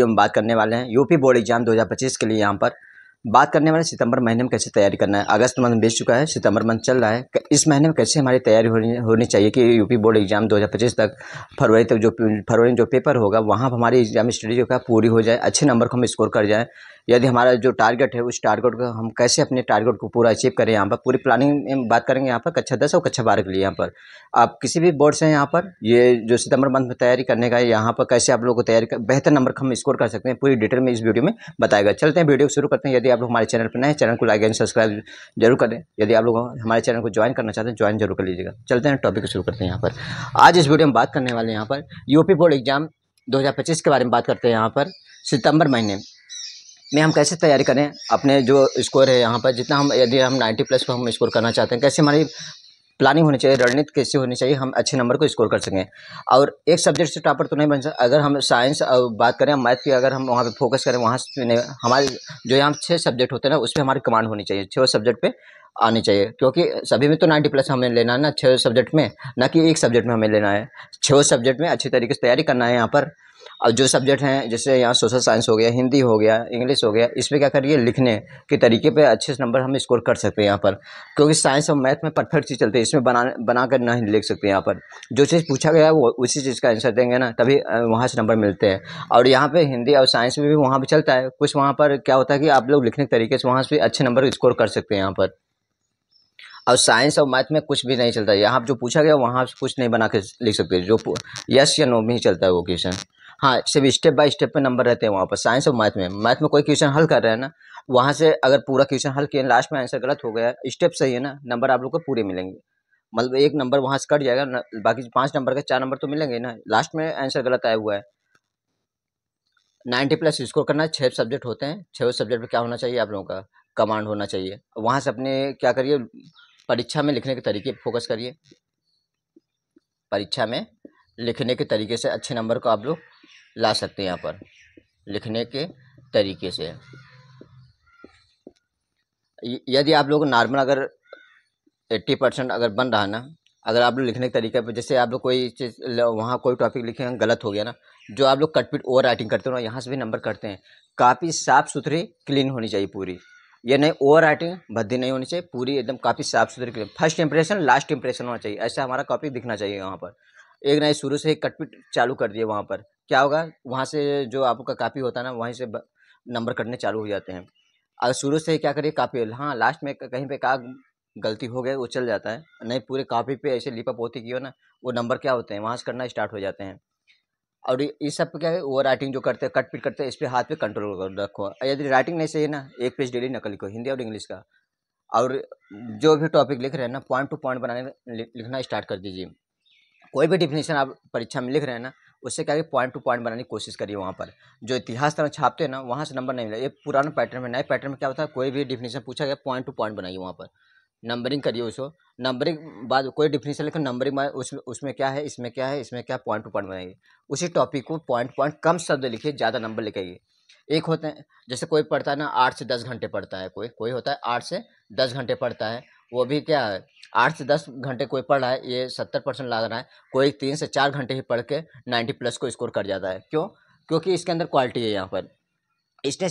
हम बात करने वाले हैं यूपी बोर्ड एग्ज़ाम 2025 के लिए यहाँ पर बात करने वाले सितंबर महीने में कैसे तैयारी करना है अगस्त मंथ बेच चुका है सितंबर मंथ चल रहा है इस महीने में कैसे हमारी तैयारी होनी होनी चाहिए कि यूपी बोर्ड एग्जाम 2025 तक फरवरी तक जो फरवरी में जो पेपर होगा वहाँ पर हमारी एग्जाम स्टडी जो है पूरी हो जाए अच्छे नंबर को हम स्कोर कर जाए यदि हमारा जो टारगेट है उस टारगेट को हम कैसे अपने टारगेट को पूरा अचीव करें यहाँ पर पूरी प्लानिंग में बात करेंगे यहाँ पर कक्षा दस और कक्षा बारह के लिए यहाँ पर आप किसी भी बोर्ड से यहाँ पर ये जो सितंबर मंथ में तैयारी करने का है यहाँ पर कैसे आप लोगों को तैयारी बेहतर नंबर हम स्कोर कर सकते हैं पूरी डिटेल में इस वीडियो में बताएगा चलते हैं वीडियो शुरू करते हैं यदि आप लोग हमारे चैनल पर नए चैनल को लाइक एंड सब्सक्राइब जरूर करें यदि आप लोग हमारे चैनल को ज्वाइन करना चाहते हैं ज्वाइन जरूर कर लीजिएगा चलते हैं टॉपिक शुरू करते हैं यहाँ पर आज इस वीडियो में बात करने वाले हैं यहाँ पर यूपी बोर्ड एग्जाम 2025 के बारे में बात करते हैं यहाँ पर सितंबर महीने में हम कैसे तैयारी करें अपने जो स्कोर है यहाँ पर जितना हम यदि हम नाइन्टी प्लस पर हम स्कोर करना चाहते हैं कैसे हमारी प्लानिंग होनी चाहिए रणनीति कैसे होनी चाहिए हम अच्छे नंबर को स्कोर कर सकें और एक सब्जेक्ट से टॉपर तो नहीं बन सकता अगर हम साइंस और बात करें मैथ की अगर हम वहाँ पे फोकस करें वहाँ से हमारे जो यहाँ छः सब्जेक्ट होते हैं ना उस पर हमारी कमांड होनी चाहिए छः सब्जेक्ट पे आनी चाहिए क्योंकि सभी में तो नाइन्टी प्लस हमें लेना है ना छः सब्जेक्ट में ना कि एक सब्जेक्ट में हमें लेना है छः सब्जेक्ट में अच्छी तरीके से तैयारी करना है यहाँ पर और जो सब्जेक्ट हैं जैसे यहाँ सोशल साइंस हो गया हिंदी हो गया इंग्लिश हो गया इसमें क्या करिए लिखने के तरीके पे अच्छे से नंबर हम स्कोर कर सकते हैं यहाँ पर क्योंकि साइंस और मैथ में परफेक्ट चीज़ चलती है इसमें बना बना कर नहीं लिख सकते यहाँ पर जो चीज़ पूछा गया है वो उसी चीज़ का आंसर देंगे ना तभी वहाँ से नंबर मिलते हैं और यहाँ पर हिंदी और साइंस में भी वहाँ पर चलता है कुछ वहाँ पर क्या होता है कि आप लोग लिखने के तरीके से वहाँ से अच्छे नंबर स्कोर कर सकते हैं यहाँ पर और साइंस और मैथ में कुछ भी नहीं चलता है यहाँ जो पूछा गया वहाँ कुछ नहीं बना के लिख सकते जो यस या नो में ही चलता है वो क्वेश्चन हाँ सिर्फ स्टेप बाय स्टेप पे नंबर रहते हैं वहाँ पर साइंस और मैथ में मैथ में कोई क्वेश्चन हल कर रहे हैं ना वहाँ से अगर पूरा क्वेश्चन हल किए लास्ट में आंसर गलत हो गया स्टेप सही है ना नंबर आप लोग को पूरे मिलेंगे मतलब एक नंबर वहाँ से कट जाएगा बाकी पाँच नंबर का चार नंबर तो मिलेंगे ना लास्ट में आंसर गलत आया हुआ है नाइन्टी प्लस स्कोर करना छः सब्जेक्ट होते हैं छः सब्जेक्ट पर क्या होना चाहिए आप लोगों का कमांड होना चाहिए वहाँ से अपने क्या करिए परीक्षा में लिखने के तरीके फोकस करिए परीक्षा में लिखने के तरीके से अच्छे नंबर को आप लोग ला सकते हैं यहाँ पर लिखने के तरीके से यदि आप लोग नॉर्मल अगर एट्टी परसेंट अगर बन रहा ना अगर आप लोग लिखने के तरीके पर जैसे आप लोग कोई चीज़ वहाँ कोई टॉपिक लिखे गलत हो गया ना जो आप लोग कटपिट ओवर राइटिंग करते हो ना यहाँ से भी नंबर करते हैं काफ़ी साफ़ सुथरी क्लीन होनी चाहिए पूरी ये नहीं ओवर राइटिंग भद्दी नहीं होनी चाहिए पूरी एकदम काफ़ी साफ सुथरी clean first impression last impression होना चाहिए ऐसा हमारा कॉपी दिखना चाहिए वहाँ पर एक नहीं शुरू से ही कटपिट चालू कर दिए वहाँ पर क्या होगा वहाँ से जो आपका कापी होता है ना वहीं से नंबर कटने चालू हो जाते हैं अगर शुरू से ही क्या करिए कापी हाँ लास्ट में कहीं पे का गलती हो गई वो चल जाता है नहीं पूरे कापी पे ऐसे लिपा पोती की हो ना वो नंबर क्या होते हैं वहाँ से करना स्टार्ट हो जाते हैं और ये सब क्या है ओवर राइटिंग जो करते हैं कट पिट करते हैं इस पर हाथ पे कंट्रोल रखो यदि राइटिंग नहीं सही है ना एक पेज डेली नकल लिखो हिंदी और इंग्लिश का और जो भी टॉपिक लिख रहे हैं ना पॉइंट टू पॉइंट बनाने लिखना स्टार्ट कर दीजिए कोई भी डिफिनेशन आप परीक्षा में लिख रहे हैं ना उससे क्या है पॉइंट टू पॉइंट बनाने की कोशिश करिए वहाँ पर जो इतिहास तरह छापते हैं ना वहाँ से नंबर नहीं मिला ये पुराना पैटर्न में नए पैटर्न में क्या होता है कोई भी डिफिनीशन पूछा गया पॉइंट टू पॉइंट बनाइए वहाँ पर नंबरिंग करिए उसको नंबरिंग बाद कोई डिफिनीशन लेकर नंबरिंग उसमें उस उसमें क्या है इसमें क्या है इसमें क्या पॉइंट टू पॉइंट बनाइए उसी टॉपिक को पॉइंट पॉइंट कम शब्द लिखिए ज़्यादा नंबर लिखाइए एक होते हैं जैसे कोई पढ़ता है ना आठ से दस घंटे पढ़ता है कोई कोई होता है आठ से दस घंटे पढ़ता है वो भी क्या है आठ से दस घंटे कोई पढ़ रहा है ये सत्तर परसेंट लग रहा है कोई तीन से चार घंटे ही पढ़ के नाइन्टी प्लस को स्कोर कर जाता है क्यों क्योंकि इसके अंदर क्वालिटी है यहाँ पर इसने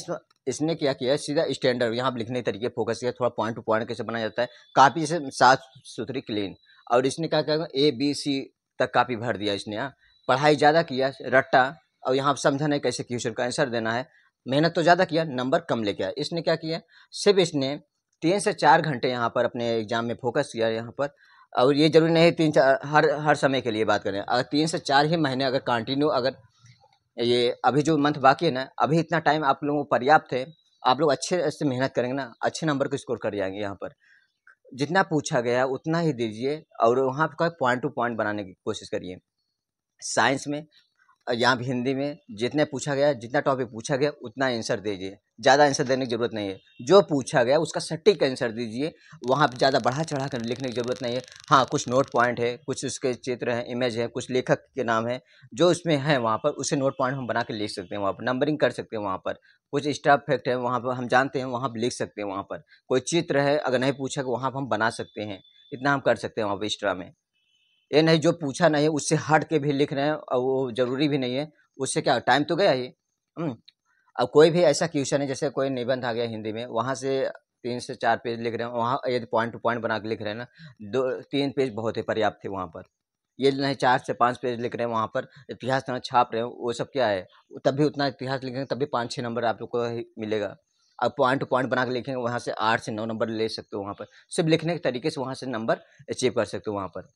इसने क्या किया सीधा स्टैंडर्ड यहाँ लिखने के तरीके फोकस किया थोड़ा पॉइंट टू पॉइंट कैसे बनाया जाता है काफ़ी से साफ सुथरी क्लीन और इसने क्या किया ए बी सी तक काफ़ी भर दिया इसने यहाँ पढ़ाई ज़्यादा किया रट्टा और यहाँ समझा नहीं कैसे क्वेश्चन का आंसर देना है मेहनत तो ज़्यादा किया नंबर कम लेके आया इसने क्या किया सिर्फ इसने तीन से चार घंटे यहाँ पर अपने एग्ज़ाम में फोकस किया यहाँ पर और ये ज़रूरी नहीं तीन चार हर हर समय के लिए बात करें अगर तीन से चार ही महीने अगर कंटिन्यू अगर ये अभी जो मंथ बाकी है ना अभी इतना टाइम आप लोगों को पर्याप्त है आप लोग अच्छे से मेहनत करेंगे ना अच्छे नंबर को स्कोर कर जाएंगे यहाँ पर जितना पूछा गया उतना ही दीजिए और वहाँ पर पॉइंट टू पॉइंट बनाने की कोशिश करिए साइंस में यहाँ हिंदी में जितने पूछा गया जितना टॉपिक पूछा गया उतना आंसर दीजिए ज़्यादा आंसर देने की ज़रूरत नहीं है जो पूछा गया उसका सटीक आंसर दीजिए वहाँ पर ज़्यादा बढ़ा चढ़ा कर लिखने की ज़रूरत नहीं है हाँ कुछ नोट पॉइंट है कुछ उसके चित्र हैं इमेज है कुछ लेखक के नाम है जो उसमें है वहाँ पर उसे नोट पॉइंट हम बना के लिख सकते हैं वहाँ पर नंबरिंग कर सकते हैं वहाँ पर कुछ स्टाफ फैक्ट है वहाँ पर हम जानते हैं वहाँ पर लिख सकते हैं वहाँ पर कोई चित्र है अगर नहीं पूछा तो वहाँ पर हम बना सकते हैं इतना हम कर सकते हैं वहाँ पर एक्स्ट्रा में ये नहीं जो पूछा नहीं है उससे हट के भी लिख रहे हैं और वो ज़रूरी भी नहीं है उससे क्या टाइम तो गया ही हम्म, अब कोई भी ऐसा क्वेश्चन है जैसे कोई निबंध आ गया हिंदी में वहाँ से तीन से चार पेज लिख रहे हैं वहाँ यदि पॉइंट टू पॉइंट बना के लिख रहे हैं ना दो तीन पेज बहुत ही पर्याप्त थे वहाँ पर ये नहीं चार से पाँच पेज लिख रहे हैं वहाँ पर इतिहास ना छाप रहे हैं वो सब क्या है तब भी उतना इतिहास लिखेंगे तब भी पाँच छः नंबर आप लोग को ही मिलेगा अब पॉइंट टू पॉइंट बना के लिखेंगे वहाँ से आठ से नौ नंबर ले सकते हो वहाँ पर सिर्फ लिखने के तरीके से वहाँ से नंबर अचीव कर सकते हो वहाँ पर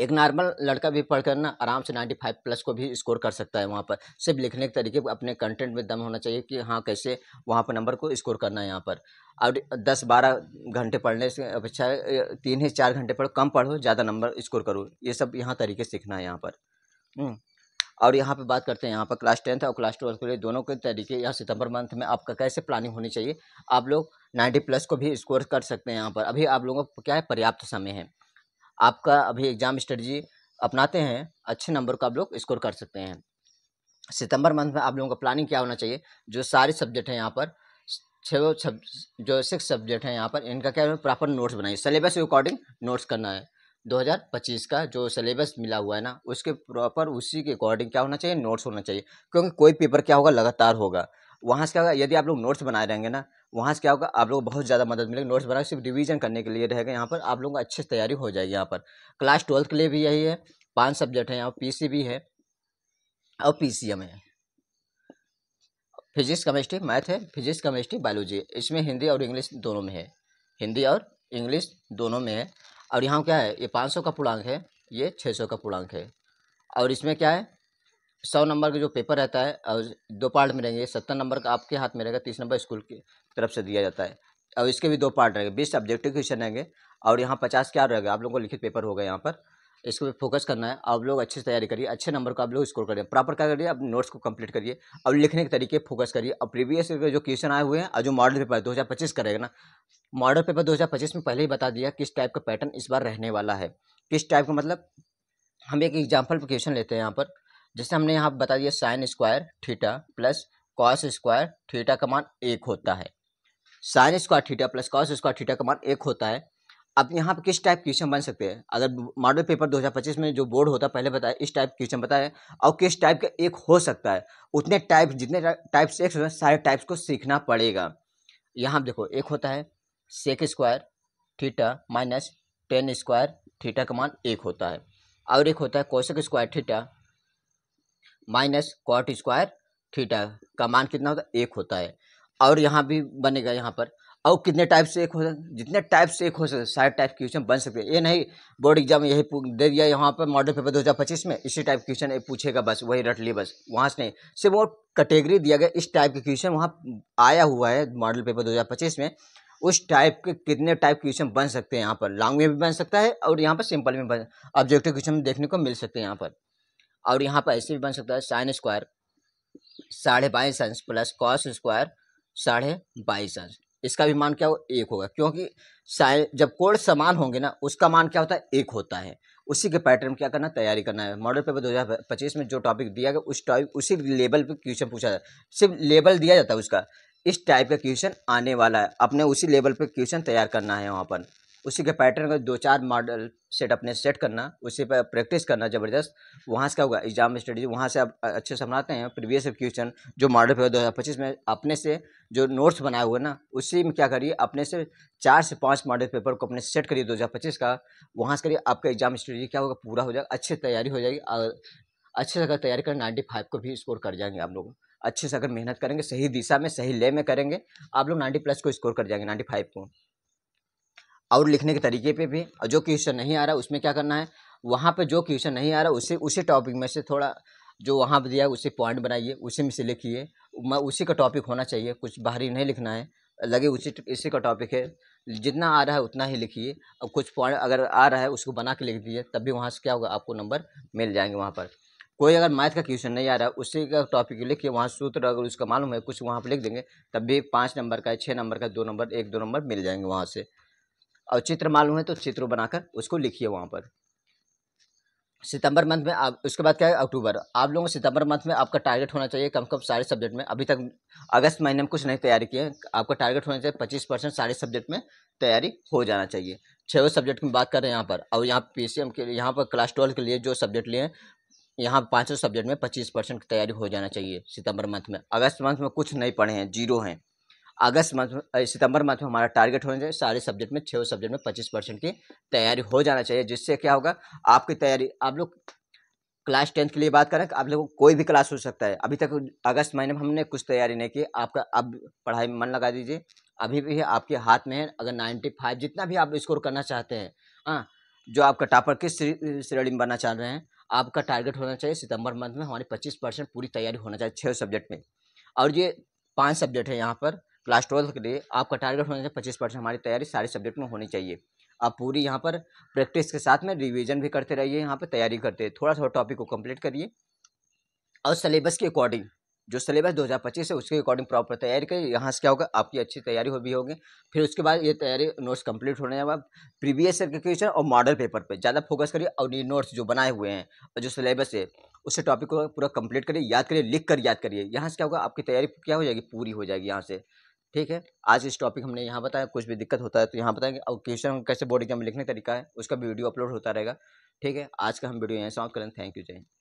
एक नॉर्मल लड़का भी पढ़कर ना आराम से नाइन्टी फाइव प्लस को भी स्कोर कर सकता है वहाँ पर सिर्फ लिखने के तरीके अपने कंटेंट में दम होना चाहिए कि हाँ कैसे वहाँ पर नंबर को स्कोर करना है यहाँ पर और दस बारह घंटे पढ़ने से अपेक्षा तीन ही चार घंटे पढ़ो कम पढ़ो ज़्यादा नंबर स्कोर करो ये सब यहाँ तरीके सीखना है यहाँ पर हम्म। और यहाँ पे बात करते हैं यहाँ पर क्लास टेंथ और क्लास ट्वेल्थ के लिए दोनों के तरीके यहाँ सितंबर मंथ में आपका कैसे प्लानिंग होनी चाहिए आप लोग नाइन्टी प्लस को भी स्कोर कर सकते हैं यहाँ पर अभी आप लोगों को क्या है पर्याप्त समय है आपका अभी एग्ज़ाम स्ट्रेटजी अपनाते हैं अच्छे नंबर का आप लोग स्कोर कर सकते हैं सितंबर मंथ में आप लोगों का प्लानिंग क्या होना चाहिए जो सारे सब्जेक्ट हैं यहाँ पर छः सब जो सिक्स सब्जेक्ट हैं यहाँ पर इनका क्या प्रॉपर नोट्स बनाइए सिलेबस के अकॉर्डिंग नोट्स करना है 2025 का जो सिलेबस मिला हुआ है ना उसके प्रॉपर उसी के अकॉर्डिंग क्या होना चाहिए नोट्स होना चाहिए क्योंकि कोई पेपर क्या होगा लगातार होगा वहाँ से क्या होगा यदि आप लोग नोट्स बनाए रहेंगे ना वहाँ से क्या होगा आप लोग बहुत ज़्यादा मदद मिलेगी नोट्स बनाए सिर्फ रिवीजन करने के लिए रहेगा यहाँ पर आप लोगों को अच्छे से तैयारी हो जाएगी यहाँ पर क्लास ट्वेल्थ के लिए भी यही है पाँच सब्जेक्ट हैं यहाँ पी भी है और पी है फिजिक्स केमिस्ट्री मैथ है फिजिक्स केमिस्ट्री बायोलॉजी इसमें हिंदी और इंग्लिश दोनों में है हिंदी और इंग्लिश दोनों में है और यहाँ क्या है ये पाँच सौ का पूर्णांक है ये छः सौ का पूर्णांक है और इसमें क्या है सौ नंबर का जो पेपर रहता है और दो पार्ट में रहेंगे सत्तर नंबर का आपके हाथ में रहेगा तीस नंबर स्कूल की तरफ से दिया जाता है और इसके भी दो पार्ट रहेंगे बीस सब्जेक्टिव क्वेश्चन रहेंगे और यहाँ पचास क्या रहेगा आप लोगों को लिखित पेपर होगा यहाँ पर इसको पर फोकस करना है आप लोग अच्छे से तैयारी करिए अच्छे नंबर को आप लोग स्कोर करिए प्रॉपर क्या करिए आप नोट्स को कंप्लीट करिए अब लिखने के तरीके फोकस करिए अब प्रीवियस जो क्वेश्चन आए हुए हैं और जो मॉडल पेपर दो हज़ार पच्चीस करेगा ना मॉडल पेपर दो हज़ार पच्चीस में पहले ही बता दिया किस टाइप का पैटर्न इस बार रहने वाला है किस टाइप का मतलब हम एक एग्जाम्पल क्वेश्चन लेते हैं यहाँ पर जैसे हमने यहाँ बता दिया sine square theta plus cos square theta का मान एक होता है sine square theta plus cos square theta का मान एक होता है अब यहाँ पर किस टाइप क्वेश्चन बन सकते हैं अगर मॉडल पेपर 2025 में जो बोर्ड होता है पहले बताया इस टाइप क्वेश्चन बताया और किस टाइप का एक हो सकता है उतने टाइप जितने टाइप से एक सारे टाइप्स को सीखना पड़ेगा यहाँ देखो एक होता है sec square theta minus tan square theta का मान एक होता है और एक होता है cosec square theta minus cot square theta का मान कितना होता है एक होता है और यहाँ भी बनेगा यहाँ पर और कितने टाइप से एक हो जितने टाइप से एक हो सकते सारे टाइप के क्वेश्चन बन सकते हैं ये नहीं बोर्ड एग्जाम यही दे दिया यहाँ पर मॉडल पेपर 2025 में इसी टाइप के क्वेश्चन पूछेगा बस वही रट लिए बस वहाँ से नहीं सिर्फ वो कैटेगरी दिया गया इस टाइप के क्वेश्चन वहाँ आया हुआ है मॉडल पेपर पच्चीस में उस टाइप के कितने टाइप क्वेश्चन बन सकते हैं यहाँ पर लॉन्ग में भी बन सकता है और यहाँ पर सिंपल में बन ऑब्जेक्टिव क्वेश्चन देखने को मिल सकते हैं यहाँ पर और यहाँ पर ऐसे भी बन सकता है साइन स्क्वायर साढ़े बाईस अंश प्लस कॉस स्क्वायर साढ़े बाईस अंश इसका भी मान क्या हो एक होगा क्योंकि साइन जब कोण समान होंगे ना उसका मान क्या होता है एक होता है उसी के पैटर्न क्या करना तैयारी करना है मॉडल पेपर पच्चीस में जो टॉपिक दिया गया उस टॉपिक उसी लेवल पर क्वेश्चन पूछा जाता है सिर्फ लेवल दिया जाता है उसका इस टाइप का क्वेश्चन आने वाला है अपने उसी लेवल पर क्वेश्चन तैयार करना है वहाँ पर उसी के पैटर्न का दो चार मॉडल सेट अपने सेट करना उसी पर प्रैक्टिस करना ज़बरदस्त वहाँ से क्या होगा एग्जाम स्टडी वहाँ से आप अच्छे से बनाते हैं प्रीवियस क्वेश्चन जो मॉडल पेपर दो हज़ार पच्चीस में अपने से जो नोट्स बनाए हुए ना उसी में क्या करिए अपने से चार से पाँच मॉडल पेपर को अपने सेट करिए दो हज़ार पच्चीस का वहाँ से करिए आपका एग्जाम स्टडी क्या होगा पूरा हो जाएगा अच्छी तैयारी हो जाएगी अच्छे से अगर तैयारी करें नाइन्टी फाइव को भी स्कोर कर जाएंगे आप लोग अच्छे से अगर मेहनत करेंगे सही दिशा में सही ले में करेंगे आप लोग नाइन्टी प्लस को स्कोर कर जाएंगे नाइन्टी फाइव को और लिखने के तरीके पे भी और जो क्वेश्चन नहीं आ रहा उसमें क्या करना है वहाँ पे जो क्वेश्चन नहीं आ रहा उसे उसी टॉपिक में से थोड़ा जो वहाँ पर दिया उसे पॉइंट बनाइए उसी में से लिखिए उसी का टॉपिक होना चाहिए कुछ बाहरी नहीं लिखना है लगे उसी इसी का टॉपिक है जितना आ रहा है उतना ही लिखिए और कुछ पॉइंट अगर आ रहा है उसको बना के लिख दीजिए तब भी वहाँ से क्या होगा आपको नंबर मिल जाएंगे वहाँ पर कोई अगर मैथ का क्वेश्चन नहीं आ रहा है उसी का टॉपिक लिखिए वहाँ सूत्र अगर उसका मालूम है कुछ वहाँ पर लिख देंगे तब भी पाँच नंबर का छः नंबर का दो नंबर एक दो नंबर मिल जाएंगे वहाँ से और चित्र मालूम है तो चित्र बनाकर उसको लिखिए वहाँ पर सितंबर मंथ में आप उसके बाद क्या है अक्टूबर आप लोगों को सितंबर मंथ में आपका टारगेट होना चाहिए कम से कम सारे सब्जेक्ट में अभी तक अगस्त महीने में कुछ नहीं तैयारी किए आपका टारगेट होना चाहिए पच्चीस परसेंट सारे सब्जेक्ट में तैयारी हो जाना चाहिए छः सब्जेक्ट की बात कर रहे हैं यहाँ पर और यहाँ पी सी एम के यहाँ पर क्लास ट्वेल्व के लिए जो सब्जेक्ट लिए यहाँ पाँचों सब्जेक्ट में पच्चीस परसेंट की तैयारी हो जाना चाहिए सितंबर मंथ में अगस्त मंथ में कुछ नहीं पढ़े हैं जीरो हैं अगस्त मंथ सितंबर मंथ में हमारा टारगेट होना चाहिए सारे सब्जेक्ट में छः सब्जेक्ट में पच्चीस परसेंट की तैयारी हो जाना चाहिए जिससे क्या होगा आपकी तैयारी आप लोग क्लास टेंथ के लिए बात करें आप लोगों को कोई भी क्लास हो सकता है अभी तक अगस्त महीने में हमने कुछ तैयारी नहीं की आपका अब पढ़ाई में मन लगा दीजिए अभी भी आपके हाथ में है अगर नाइन्टी फाइव जितना भी आप स्कोर करना चाहते हैं हाँ जो आपका टापर किस श्रेणी में बनना चाह रहे हैं आपका टारगेट होना चाहिए सितंबर मंथ में हमारी पच्चीस परसेंट पूरी तैयारी होना चाहिए छः सब्जेक्ट में और ये पाँच सब्जेक्ट है यहाँ पर क्लास ट्वेल्थ के लिए आपका टारगेट होना चाहिए पच्चीस परसेंट हमारी तैयारी सारे सब्जेक्ट में होनी चाहिए आप पूरी यहाँ पर प्रैक्टिस के साथ में रिवीजन भी करते रहिए यहाँ पर तैयारी करते थोड़ा थोड़ा टॉपिक को कंप्लीट करिए और सिलेबस के अकॉर्डिंग जो सिलेबस 2025 है उसके अकॉर्डिंग प्रॉपर तैयारी करिए यहाँ से क्या होगा आपकी अच्छी तैयारी हो भी होगी फिर उसके बाद ये तैयारी नोट्स कंप्लीट होने के बाद प्रीवियस ईयर के क्वेश्चन और मॉडल पेपर पे ज़्यादा फोकस करिए और ये नोट्स जो बनाए हुए हैं और जो सिलेबस है उससे टॉपिक को पूरा कंप्लीट करिए याद करिए लिख कर याद करिए यहाँ से क्या होगा आपकी तैयारी क्या हो जाएगी पूरी हो जाएगी यहाँ से ठीक है आज इस टॉपिक हमने यहाँ बताया कुछ भी दिक्कत होता है तो यहाँ बताएंगे और क्वेश्चन कैसे बोर्ड एग्जाम में लिखने का तरीका है उसका भी वीडियो अपलोड होता रहेगा ठीक है आज का हम वीडियो यहाँ समाप्त करें थैंक यू जय हिंद